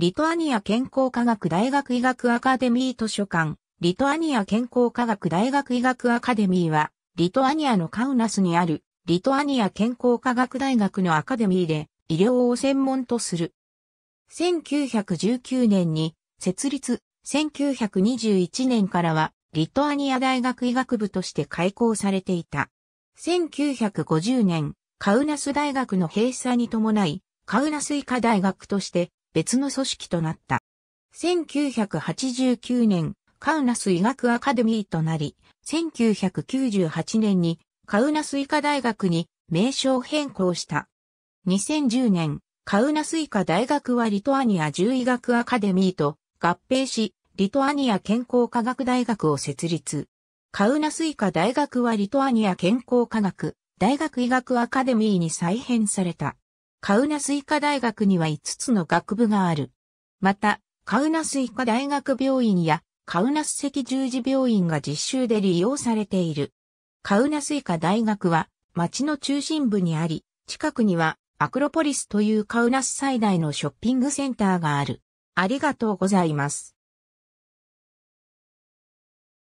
リトアニア健康科学大学医学アカデミー図書館、リトアニア健康科学大学医学アカデミーは、リトアニアのカウナスにある、リトアニア健康科学大学のアカデミーで、医療を専門とする。1919年に、設立、1921年からは、リトアニア大学医学部として開校されていた。1950年、カウナス大学の閉鎖に伴い、カウナス医科大学として別の組織となった。1989年、カウナス医学アカデミーとなり、1998年にカウナス医科大学に名称変更した。2010年、カウナス医科大学はリトアニア獣医学アカデミーと合併し、リトアニア健康科学大学を設立。カウナス医科大学はリトアニア健康科学大学医学アカデミーに再編された。カウナス医科大学には5つの学部がある。また、カウナス医科大学病院やカウナス赤十字病院が実習で利用されている。カウナス医科大学は町の中心部にあり、近くにはアクロポリスというカウナス最大のショッピングセンターがある。ありがとうございます。